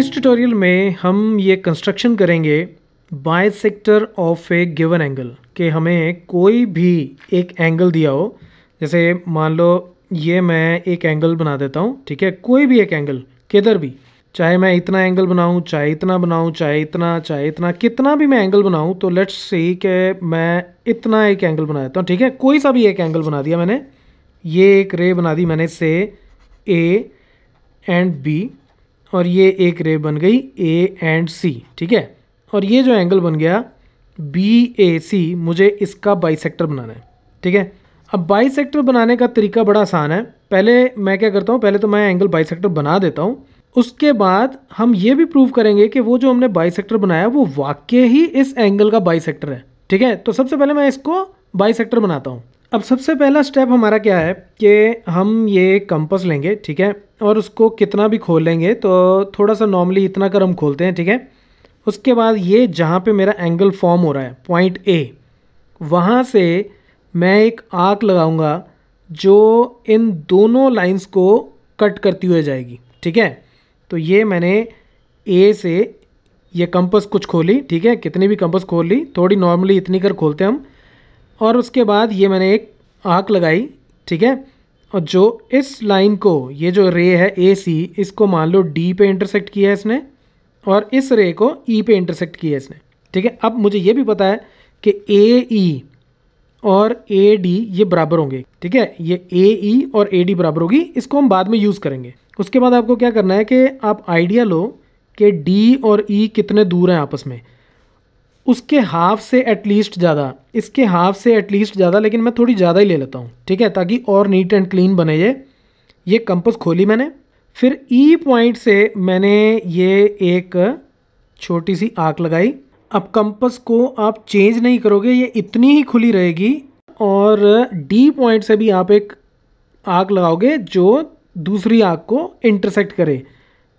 इस ट्यूटोरियल में हम ये कंस्ट्रक्शन करेंगे bisector of a given angle कि हमें कोई भी एक एंगल दिया हो जैसे मान लो ये मैं एक एंगल बना देता हूँ ठीक है कोई भी एक एंगल किधर भी चाहे मैं इतना एंगल बनाऊँ चाहे इतना बनाऊँ चाहे इतना चाहे इतना कितना भी मैं एंगल बनाऊँ तो लेट्स सी कि मैं इतना एक एंगल बना देता हूँ ठीक है कोई सा भी एक एंगल बना दिया मैंने ये एक रे बना दी मैंने से ए एंड बी और ये एक रे बन गई ए एंड सी ठीक है और ये जो एंगल बन गया बी ए सी मुझे इसका सेक्टर बनाना है ठीक है अब सेक्टर बनाने का तरीका बड़ा आसान है पहले मैं क्या करता हूँ पहले तो मैं एंगल सेक्टर बना देता हूँ उसके बाद हम ये भी प्रूव करेंगे कि वो जो हमने सेक्टर बनाया वो वाक्य ही इस एंगल का सेक्टर है ठीक है तो सबसे पहले मैं इसको सेक्टर बनाता हूँ अब सबसे पहला स्टेप हमारा क्या है कि हम ये कंपस लेंगे ठीक है और उसको कितना भी खोल लेंगे तो थोड़ा सा नॉर्मली इतना कर हम खोलते हैं ठीक है उसके बाद ये जहाँ पे मेरा एंगल फॉर्म हो रहा है पॉइंट ए वहाँ से मैं एक आँख लगाऊंगा जो इन दोनों लाइंस को कट करती हुई जाएगी ठीक है तो ये मैंने ए से ये कंपस कुछ खोली ठीक है कितनी भी कंपस खोल ली थोड़ी नॉर्मली इतनी कर खोलते हैं हम और उसके बाद ये मैंने एक आँख लगाई ठीक है और जो इस लाइन को ये जो रे है ए सी इसको मान लो डी पे इंटरसेक्ट किया है इसने और इस रे को ई e पे इंटरसेक्ट किया है इसने ठीक है अब मुझे ये भी पता है कि ए ई और ए डी ये बराबर होंगे ठीक है ये ए ई और ए डी बराबर होगी इसको हम बाद में यूज़ करेंगे उसके बाद आपको क्या करना है कि आप आइडिया लो कि डी और ई e कितने दूर हैं आपस में उसके हाफ से एटलीस्ट ज़्यादा इसके हाफ से एटलीस्ट ज़्यादा लेकिन मैं थोड़ी ज़्यादा ही ले लेता हूँ ठीक है ताकि और नीट एंड क्लीन बने ये ये कंपस खोली मैंने फिर ई e पॉइंट से मैंने ये एक छोटी सी आँख लगाई अब कंपस को आप चेंज नहीं करोगे ये इतनी ही खुली रहेगी और डी पॉइंट से भी आप एक आँख लगाओगे जो दूसरी आँख को इंटरसेक्ट करे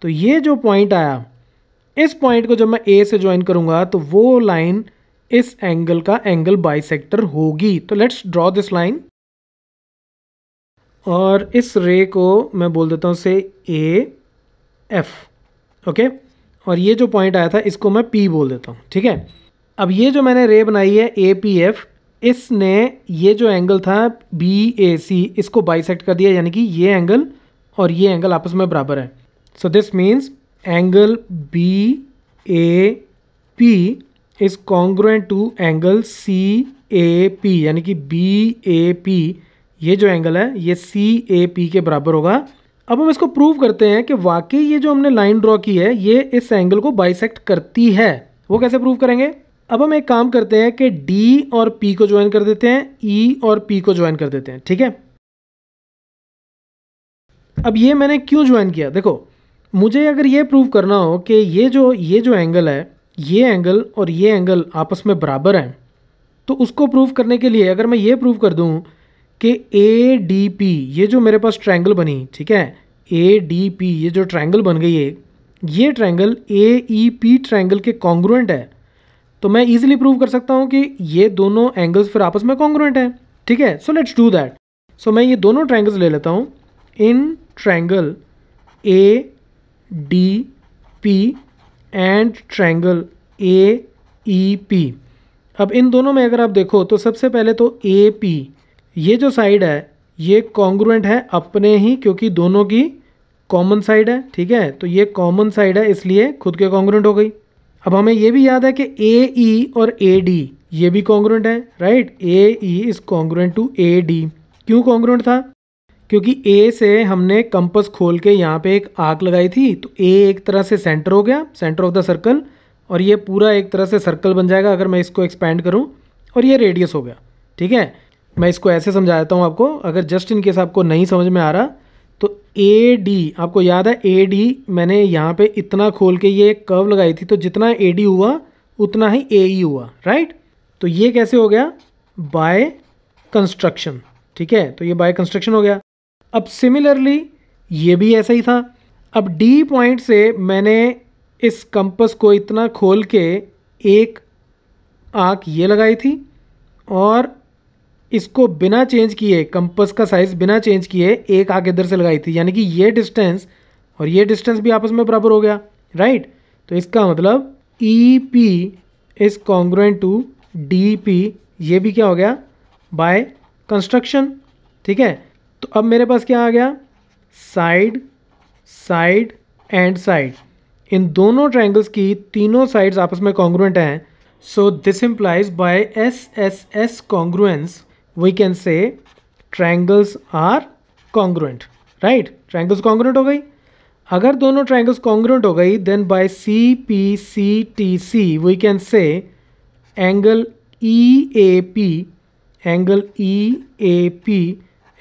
तो ये जो पॉइंट आया इस पॉइंट को जब मैं ए से ज्वाइन करूंगा तो वो लाइन इस एंगल का एंगल बाइसेक्टर होगी तो लेट्स ड्रॉ दिस लाइन और इस रे को मैं बोल देता हूँ से ए एफ ओके और ये जो पॉइंट आया था इसको मैं पी बोल देता हूँ ठीक है अब ये जो मैंने रे बनाई है ए पी एफ इसने ये जो एंगल था बी ए सी इसको बाइसेक्ट कर दिया यानी कि ये एंगल और ये एंगल आपस में बराबर है so this means angle B is BAP to angle C A P यानी कि बी ए पी ये जो एंगल है ये सी ए पी के बराबर होगा अब हम इसको प्रूव करते हैं कि वाकई ये जो हमने लाइन ड्रॉ की है ये इस एंगल को बाइसेक्ट करती है वो कैसे प्रूव करेंगे अब हम एक काम करते हैं कि D और P को ज्वाइन कर देते हैं E और P को ज्वाइन कर देते हैं ठीक है अब ये मैंने क्यों ज्वाइन किया देखो मुझे अगर ये प्रूव करना हो कि ये जो ये जो एंगल है ये एंगल और ये एंगल आपस में बराबर हैं तो उसको प्रूव करने के लिए अगर मैं ये प्रूव कर दूँ कि ए डी पी ये जो मेरे पास ट्रायंगल बनी ठीक है ए डी पी ये जो ट्रायंगल बन गई है ये triangle A E P triangle के कॉन्ग्रुएंट है तो मैं इजीली प्रूव कर सकता हूँ कि ये दोनों एंगल्स फिर आपस में कॉन्ग्रुएंट हैं ठीक है so let's do that so मैं ये दोनों ट्रायंगल्स ले लेता हूँ in triangle A D P and triangle A E P अब इन दोनों में अगर आप देखो तो सबसे पहले तो ए पी ये जो साइड है ये कॉन्ग्रुएंट है अपने ही क्योंकि दोनों की कॉमन साइड है ठीक है तो ये कॉमन साइड है इसलिए खुद के कॉन्ग्रुएंट हो गई अब हमें ये भी याद है कि ए ई e और ए डी ये भी कॉन्ग्रुएंट है right A E is congruent to A D क्यों कॉन्ग्रुएंट था क्योंकि ए से हमने कंपस खोल के यहाँ पे एक आग लगाई थी तो ए एक तरह से सेंटर हो गया सेंटर ऑफ द सर्कल और ये पूरा एक तरह से सर्कल बन जाएगा अगर मैं इसको एक्सपैंड करूँ और ये रेडियस हो गया ठीक है मैं इसको ऐसे समझा देता हूँ आपको अगर जस्ट इन केस आपको नहीं समझ में आ रहा तो ए डी आपको याद है ए डी मैंने यहाँ पे इतना खोल के ये कर्व लगाई थी तो जितना ए डी हुआ उतना ही ए ई e हुआ राइट तो ये कैसे हो गया बाय कंस्ट्रक्शन ठीक है तो ये बाय कंस्ट्रक्शन हो गया अब सिमिलरली ये भी ऐसा ही था अब डी पॉइंट से मैंने इस कंपस को इतना खोल के एक आँख ये लगाई थी और इसको बिना चेंज किए कंपस का साइज़ बिना चेंज किए एक आँख इधर से लगाई थी यानी कि ये डिस्टेंस और ये डिस्टेंस भी आपस में बराबर हो गया राइट तो इसका मतलब E P is congruent to D P ये भी क्या हो गया बाय कंस्ट्रक्शन ठीक है तो अब मेरे पास क्या आ गया साइड साइड एंड साइड इन दोनों ट्राइंगल्स की तीनों साइड्स आपस में कॉन्ग्रुएंट हैं so this implies by S S S congruence we can say triangles are congruent right triangles congruent हो गई अगर दोनों ट्राइंगल्स कॉन्ग्रुएंट हो गई then by C P C T C we can say angle E A P angle E A P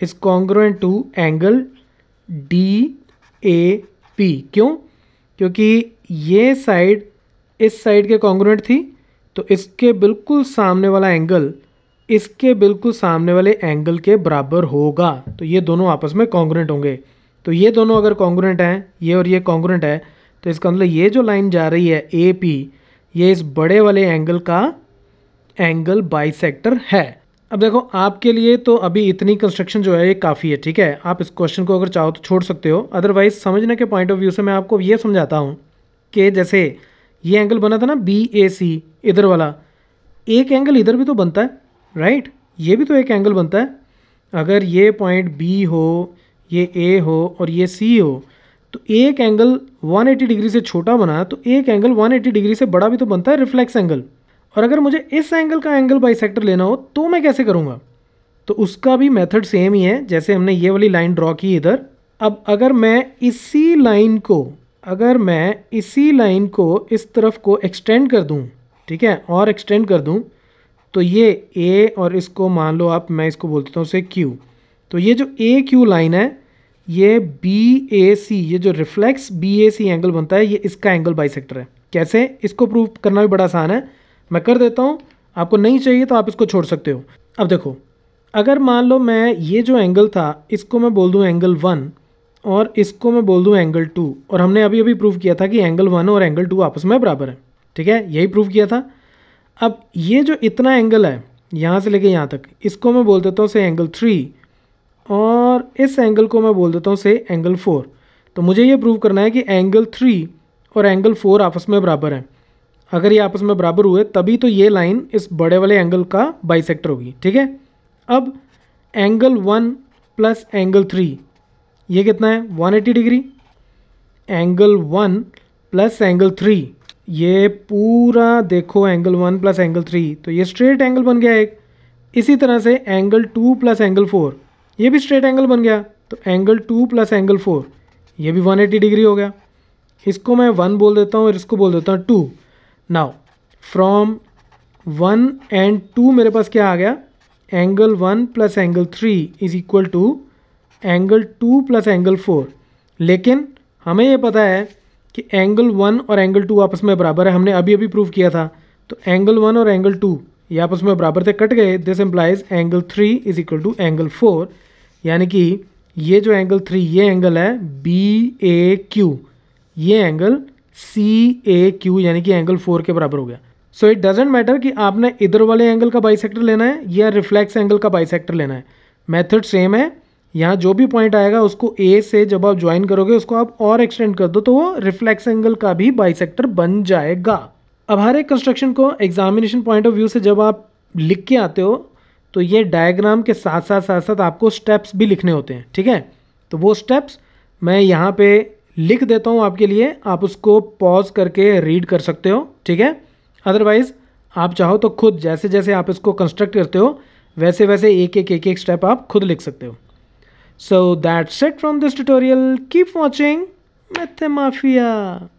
is congruent to angle D A P क्यों क्योंकि ये side इस साइड के कॉन्ग्रुएंट थी तो इसके बिल्कुल सामने वाला एंगल इसके बिल्कुल सामने वाले एंगल के बराबर होगा तो ये दोनों आपस में कॉन्ग्रेंट होंगे तो ये दोनों अगर कॉन्ग्रेंट हैं ये और ये कॉन्ग्रेंट है तो इसका मतलब ये जो लाइन जा रही है ए पी ये इस बड़े वाले एंगल का एंगल बाई है अब देखो आपके लिए तो अभी इतनी कंस्ट्रक्शन जो है ये काफ़ी है ठीक है आप इस क्वेश्चन को अगर चाहो तो छोड़ सकते हो अदरवाइज समझने के पॉइंट ऑफ व्यू से मैं आपको ये समझाता हूँ कि जैसे ये एंगल बना था ना बी ए सी इधर वाला एक एंगल इधर भी तो बनता है राइट ये भी तो एक एंगल बनता है अगर ये पॉइंट बी हो ये ए हो और ये सी हो तो एक एंगल 180 डिग्री से छोटा बना तो एक एंगल 180 डिग्री से बड़ा भी तो बनता है रिफ्लेक्स एंगल और अगर मुझे इस एंगल का एंगल बाइसेक्टर लेना हो तो मैं कैसे करूँगा तो उसका भी मेथड सेम ही है जैसे हमने ये वाली लाइन ड्रॉ की इधर अब अगर मैं इसी लाइन को अगर मैं इसी लाइन को इस तरफ को एक्सटेंड कर दूँ ठीक है और एक्सटेंड कर दूँ तो ये ए और इसको मान लो आप मैं इसको बोलता हूँ उसे क्यू तो ये जो ए क्यू लाइन है ये बी ए सी ये जो reflex B A C angle बनता है ये इसका एंगल बाई है कैसे इसको प्रूव करना भी बड़ा आसान है मैं कर देता हूँ आपको नहीं चाहिए तो आप इसको छोड़ सकते हो अब देखो अगर मान लो मैं ये जो एंगल था इसको मैं बोल दूँ एंगल वन और इसको मैं बोल दूँ एंगल टू और हमने अभी अभी प्रूव किया था कि एंगल वन और एंगल टू आपस में बराबर है ठीक है यही प्रूव किया था अब ये जो इतना एंगल है यहाँ से लेके यहाँ तक इसको मैं बोल देता हूँ से एंगल थ्री और इस एंगल को मैं बोल देता हूँ से एंगल फोर तो मुझे ये प्रूव करना है कि एंगल थ्री और एंगल फोर आपस में बराबर हैं अगर ये आपस में बराबर हुए तभी तो ये लाइन इस बड़े वाले एंगल का बाइसेक्टर होगी ठीक है अब angle one plus angle three ये कितना है 180 degree angle one plus angle three ये पूरा देखो angle one plus angle three तो ये स्ट्रेट एंगल बन गया एक इसी तरह से angle two plus angle four ये भी स्ट्रेट एंगल बन गया तो angle two plus angle four ये भी 180 डिग्री हो गया इसको मैं वन बोल देता हूँ और इसको बोल देता हूँ two now from one and two मेरे पास क्या आ गया angle one plus angle three is equal to angle two plus angle four लेकिन हमें यह पता है कि एंगल वन और एंगल टू आपस में बराबर है हमने अभी अभी प्रूव किया था तो एंगल वन और एंगल टू ये आपस में बराबर थे कट गए this implies angle three is equal to angle four यानी कि ये जो एंगल थ्री ये एंगल है बी ए क्यू ये एंगल सी ए क्यू यानी कि एंगल फोर के बराबर हो गया सो इट डजेंट मैटर कि आपने इधर वाले एंगल का बाइसेक्टर लेना है या रिफ्लेक्स एंगल का बाइसेक्टर लेना है मेथड सेम है यहाँ जो भी पॉइंट आएगा उसको ए से जब आप ज्वाइन करोगे उसको आप और एक्सटेंड कर दो तो वो रिफ्लेक्स एंगल का भी बाइसेक्टर बन जाएगा अब हर एक कंस्ट्रक्शन को एग्जामिनेशन पॉइंट ऑफ व्यू से जब आप लिख के आते हो तो ये डायग्राम के साथ साथ साथ साथ आपको स्टेप्स भी लिखने होते हैं ठीक है तो वो स्टेप्स मैं यहाँ पे लिख देता हूँ आपके लिए आप उसको पॉज करके रीड कर सकते हो ठीक है अदरवाइज़ आप चाहो तो खुद जैसे जैसे आप इसको कंस्ट्रक्ट करते हो वैसे वैसे एक एक एक एक स्टेप आप खुद लिख सकते हो so that set from this tutorial keep watching Math mafia